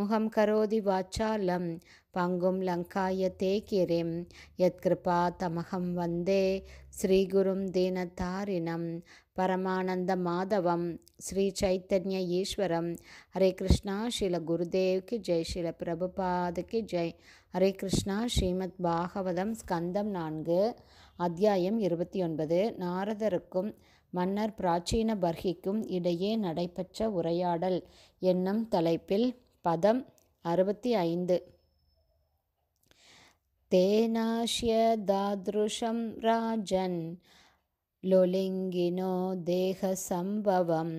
முகம் கரோதி வாச்சாலம் பங்கும் லங்காய தே கிரிம் யத்கிருபா தமகம் வந்தே ஸ்ரீகுரும் தீனத்தாரிணம் பரமானந்த மாதவம் ஸ்ரீ சைத்தன்ய ஈஸ்வரம் ஹரே கிருஷ்ணா ஸ்ரீல குருதேவ்க்கு ஜெய் ஸ்ரீல பிரபுபாதுக்கு ஜெய் ஹரே கிருஷ்ணா ஸ்ரீமத் பாகவதம் ஸ்கந்தம் நான்கு அத்தியாயம் இருபத்தி ஒன்பது நாரதருக்கும் மன்னர் பிராச்சீன பர்ஹிக்கும் இடையே நடைபெற்ற உரையாடல் என்னும் தலைப்பில் பதம் அறுபத்தி ஐந்து தேனாஷ்ய தாத்ருஷம் ராஜன் லொலிங்கினோ தேக சம்பவம்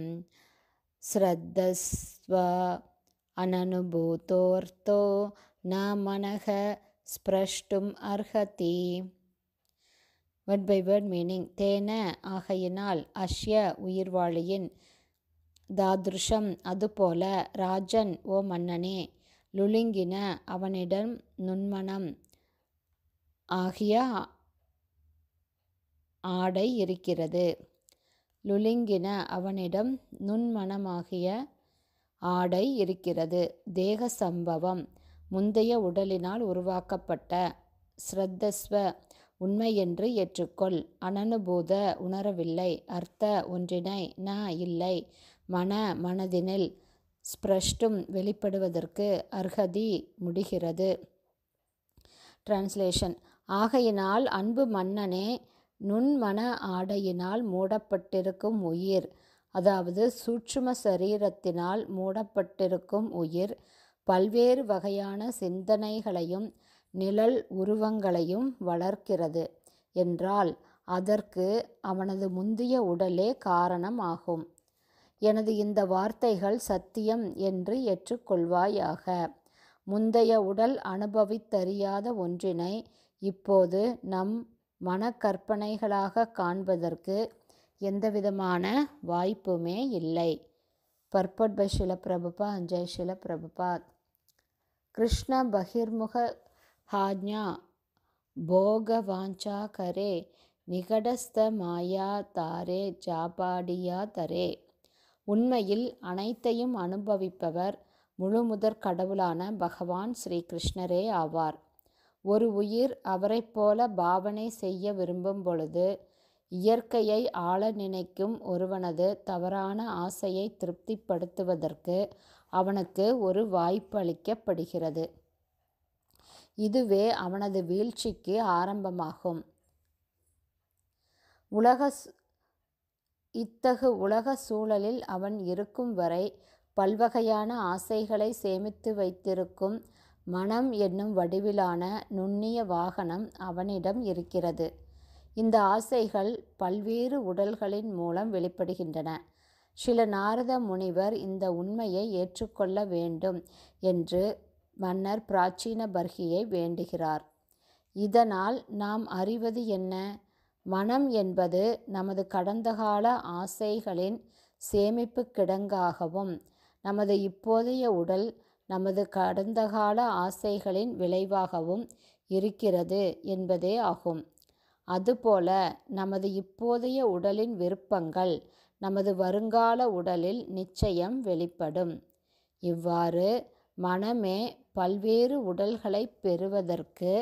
ஸ்ரத்தஸ்வா அனனுபூத்தோர்த்தோ ந மனக ஸ்பிரஷ்டும் அர்ஹதி வேர்ட் பை வேர்ட் மீனிங் தேன ஆகையினால் அஷ்ய உயிர்வாளியின் தாதுருஷம் அதுபோல ராஜன் ஓ மன்னனே லுலிங்கின அவனிடம் நுண்மணம் ஆகிய ஆடை இருக்கிறது லுலிங்கின அவனிடம் நுண்மணமாகிய ஆடை இருக்கிறது தேக சம்பவம் முந்தைய உடலினால் உருவாக்கப்பட்ட ஸ்ரத்தஸ்வ உண்மை என்று ஏற்றுக்கொள் அனனுபூத உணரவில்லை அர்த்த ஒன்றினை ந இல்லை மன மனதினில் ஸ்பிரஷ்டும் வெளிப்படுவதற்கு அர்ஹதி முடிகிறது டிரான்ஸ்லேஷன் ஆகையினால் அன்பு மன்னனே நுண்மன ஆடையினால் மூடப்பட்டிருக்கும் உயிர் அதாவது சூட்சும சரீரத்தினால் மூடப்பட்டிருக்கும் உயிர் பல்வேறு வகையான சிந்தனைகளையும் நிழல் உருவங்களையும் வளர்க்கிறது என்றால் அதற்கு அவனது முந்தைய உடலே காரணம் ஆகும் எனது இந்த வார்த்தைகள் சத்தியம் என்று ஏற்றுக்கொள்வாயாக முந்தைய உடல் அனுபவித்தறியாத ஒன்றினை இப்போது நம் மனக்கற்பனைகளாக காண்பதற்கு எந்தவிதமான வாய்ப்புமே இல்லை பர்பட் பை பிரபுபா அஞ்சய் பிரபுபா கிருஷ்ண பகிர்முக ஹாஜா போக வாஞ்சா கரே நிகடஸ்த மாயா தாரே ஜாபாடியா தரே உண்மையில் அனைத்தையும் அனுபவிப்பவர் முழுமுதற் கடவுளான பகவான் ஸ்ரீகிருஷ்ணரே ஆவார் ஒரு உயிர் அவரைப் போல பாவனை செய்ய விரும்பும் பொழுது இயற்கையை ஆள நினைக்கும் ஒருவனது தவறான ஆசையை திருப்திப்படுத்துவதற்கு அவனுக்கு ஒரு வாய்ப்பு அளிக்கப்படுகிறது இதுவே அவனது வீழ்ச்சிக்கு ஆரம்பமாகும் உலக இத்தகு உலக சூழலில் அவன் இருக்கும் வரை பல்வகையான ஆசைகளை சேமித்து வைத்திருக்கும் மனம் என்னும் வடிவிலான நுண்ணிய வாகனம் அவனிடம் இருக்கிறது இந்த ஆசைகள் பல்வேறு உடல்களின் மூலம் வெளிப்படுகின்றன சில நாரத முனிவர் இந்த உண்மையை ஏற்றுக்கொள்ள வேண்டும் என்று மன்னர் பிராச்சீன பர்கியை வேண்டுகிறார் இதனால் நாம் அறிவது என்ன மனம் என்பது நமது கடந்தகால ஆசைகளின் சேமிப்பு கிடங்காகவும் நமது இப்போதைய உடல் நமது கடந்தகால ஆசைகளின் விளைவாகவும் இருக்கிறது என்பதே ஆகும் அதுபோல நமது இப்போதைய உடலின் விருப்பங்கள் நமது வருங்கால உடலில் நிச்சயம் வெளிப்படும் இவ்வாறு மனமே பல்வேறு உடல்களை பெறுவதற்கு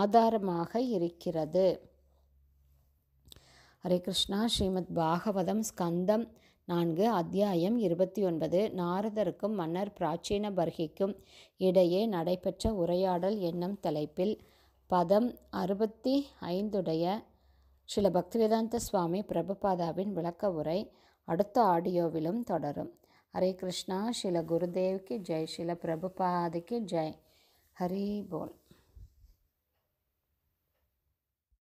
ஆதாரமாக இருக்கிறது ஹரே கிருஷ்ணா ஸ்ரீமத் பாகவதம் ஸ்கந்தம் நான்கு அத்தியாயம் இருபத்தி ஒன்பது நாரதருக்கும் மன்னர் பிராச்சீன பர்கிக்கும் இடையே நடைபெற்ற உரையாடல் என்னும் தலைப்பில் பதம் அறுபத்தி ஐந்துடைய ஸ்ரீல பக்திவேதாந்த சுவாமி பிரபுபாதாவின் விளக்க உரை அடுத்த ஆடியோவிலும் தொடரும் ஹரே கிருஷ்ணா ஸ்ரீல குருதேவ்க்கு ஜெய் ஸ்ரீல பிரபுபாதிக்கு ஜெய் ஹரி போல்